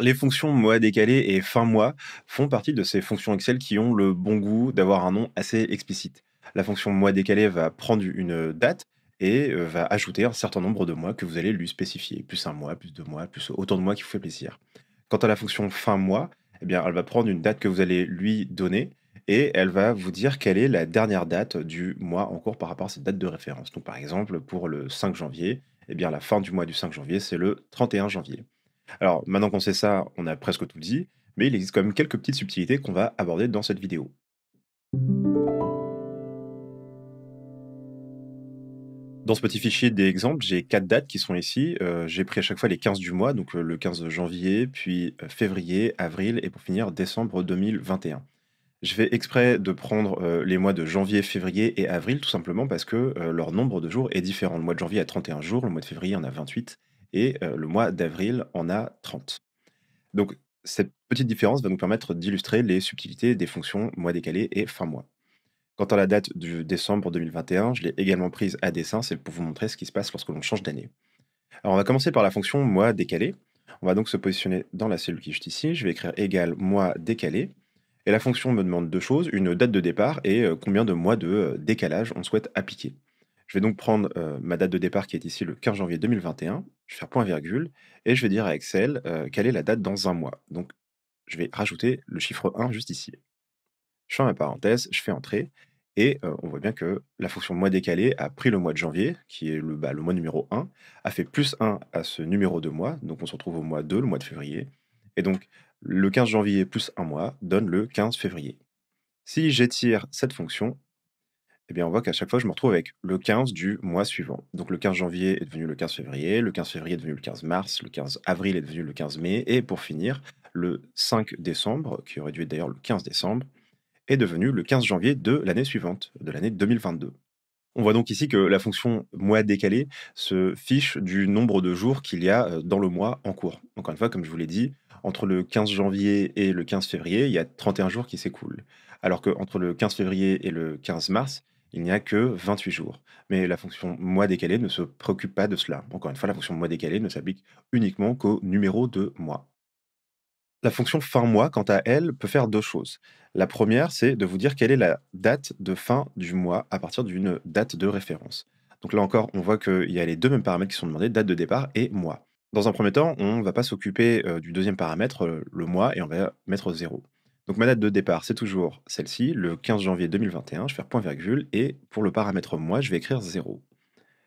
les fonctions mois décalé et fin mois font partie de ces fonctions Excel qui ont le bon goût d'avoir un nom assez explicite. La fonction mois décalé va prendre une date et euh, va ajouter un certain nombre de mois que vous allez lui spécifier, plus un mois, plus deux mois, plus autant de mois qui vous fait plaisir. Quant à la fonction fin mois, eh bien, elle va prendre une date que vous allez lui donner et elle va vous dire quelle est la dernière date du mois en cours par rapport à cette date de référence. Donc par exemple, pour le 5 janvier, eh bien, la fin du mois du 5 janvier, c'est le 31 janvier. Alors, maintenant qu'on sait ça, on a presque tout dit, mais il existe quand même quelques petites subtilités qu'on va aborder dans cette vidéo. Dans ce petit fichier des j'ai quatre dates qui sont ici. Euh, j'ai pris à chaque fois les 15 du mois, donc euh, le 15 janvier, puis euh, février, avril et pour finir décembre 2021. Je vais exprès de prendre les mois de janvier, février et avril, tout simplement parce que leur nombre de jours est différent. Le mois de janvier a 31 jours, le mois de février en a 28, et le mois d'avril en a 30. Donc cette petite différence va nous permettre d'illustrer les subtilités des fonctions mois décalé et fin mois. Quant à la date du décembre 2021, je l'ai également prise à dessin, c'est pour vous montrer ce qui se passe lorsque l'on change d'année. Alors on va commencer par la fonction mois décalé. On va donc se positionner dans la cellule qui est juste ici. Je vais écrire égal mois décalé. Et la fonction me demande deux choses, une date de départ et combien de mois de décalage on souhaite appliquer. Je vais donc prendre ma date de départ qui est ici le 15 janvier 2021. Je vais faire point virgule et je vais dire à Excel quelle est la date dans un mois. Donc, je vais rajouter le chiffre 1 juste ici. Je ferme ma parenthèse, je fais entrer et on voit bien que la fonction mois décalé a pris le mois de janvier, qui est le, bah, le mois numéro 1, a fait plus 1 à ce numéro de mois. Donc, on se retrouve au mois 2, le mois de février. Et donc, le 15 janvier plus un mois donne le 15 février. Si j'étire cette fonction, et bien, on voit qu'à chaque fois, je me retrouve avec le 15 du mois suivant. Donc, le 15 janvier est devenu le 15 février, le 15 février est devenu le 15 mars, le 15 avril est devenu le 15 mai, et pour finir, le 5 décembre, qui aurait dû être d'ailleurs le 15 décembre, est devenu le 15 janvier de l'année suivante, de l'année 2022. On voit donc ici que la fonction mois décalé se fiche du nombre de jours qu'il y a dans le mois en cours. Encore une fois, comme je vous l'ai dit, entre le 15 janvier et le 15 février, il y a 31 jours qui s'écoulent. Alors qu'entre le 15 février et le 15 mars, il n'y a que 28 jours. Mais la fonction mois décalé ne se préoccupe pas de cela. Encore une fois, la fonction mois décalé ne s'applique uniquement qu'au numéro de mois. La fonction fin mois, quant à elle, peut faire deux choses. La première, c'est de vous dire quelle est la date de fin du mois à partir d'une date de référence. Donc là encore, on voit qu'il y a les deux mêmes paramètres qui sont demandés, date de départ et mois. Dans un premier temps, on ne va pas s'occuper euh, du deuxième paramètre, euh, le mois, et on va mettre 0. Donc ma date de départ, c'est toujours celle-ci, le 15 janvier 2021, je fais point virgule, et pour le paramètre mois, je vais écrire 0.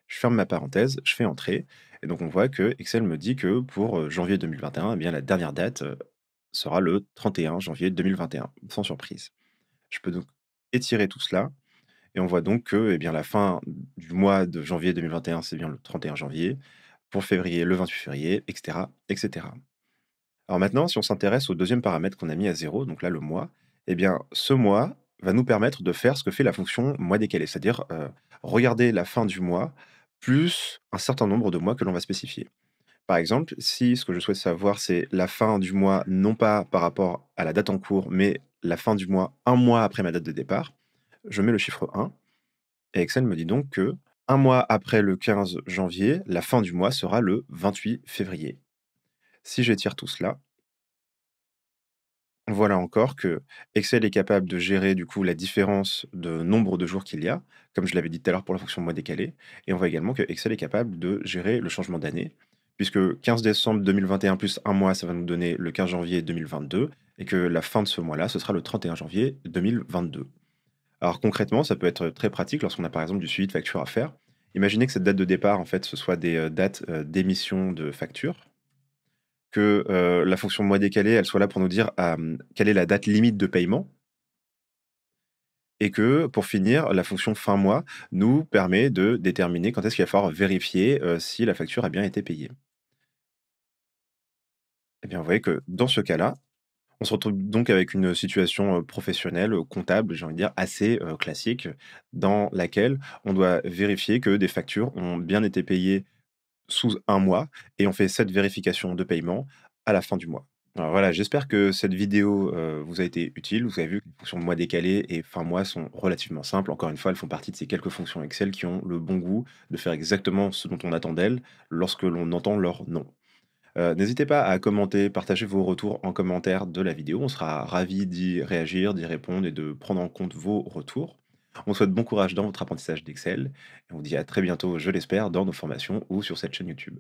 Je ferme ma parenthèse, je fais entrer, et donc on voit que Excel me dit que pour euh, janvier 2021, eh bien la dernière date euh, sera le 31 janvier 2021, sans surprise. Je peux donc étirer tout cela, et on voit donc que eh bien, la fin du mois de janvier 2021, c'est bien le 31 janvier, pour février, le 28 février, etc. etc. Alors maintenant, si on s'intéresse au deuxième paramètre qu'on a mis à zéro, donc là le mois, eh bien ce mois va nous permettre de faire ce que fait la fonction mois décalé, c'est-à-dire euh, regarder la fin du mois plus un certain nombre de mois que l'on va spécifier. Par exemple, si ce que je souhaite savoir, c'est la fin du mois, non pas par rapport à la date en cours, mais la fin du mois un mois après ma date de départ, je mets le chiffre 1, et Excel me dit donc que un mois après le 15 janvier, la fin du mois sera le 28 février. Si j'étire tout cela, voilà encore que Excel est capable de gérer du coup la différence de nombre de jours qu'il y a, comme je l'avais dit tout à l'heure pour la fonction mois décalé, et on voit également que Excel est capable de gérer le changement d'année, puisque 15 décembre 2021 plus un mois, ça va nous donner le 15 janvier 2022, et que la fin de ce mois-là, ce sera le 31 janvier 2022. Alors concrètement, ça peut être très pratique lorsqu'on a par exemple du suivi de facture à faire. Imaginez que cette date de départ, en fait, ce soit des euh, dates euh, d'émission de facture, que euh, la fonction mois décalé, elle soit là pour nous dire quelle est la date limite de paiement. Et que, pour finir, la fonction fin mois nous permet de déterminer quand est-ce qu'il va falloir vérifier euh, si la facture a bien été payée. Et eh bien, vous voyez que dans ce cas-là, on se retrouve donc avec une situation professionnelle, comptable, j'ai envie de dire, assez classique, dans laquelle on doit vérifier que des factures ont bien été payées sous un mois et on fait cette vérification de paiement à la fin du mois. voilà, j'espère que cette vidéo euh, vous a été utile. Vous avez vu que les fonctions de mois décalés et fin mois sont relativement simples. Encore une fois, elles font partie de ces quelques fonctions Excel qui ont le bon goût de faire exactement ce dont on attend d'elles lorsque l'on entend leur nom. Euh, n'hésitez pas à commenter, partager vos retours en commentaire de la vidéo. On sera ravis d'y réagir, d'y répondre et de prendre en compte vos retours. On souhaite bon courage dans votre apprentissage d'Excel et on vous dit à très bientôt, je l'espère, dans nos formations ou sur cette chaîne YouTube.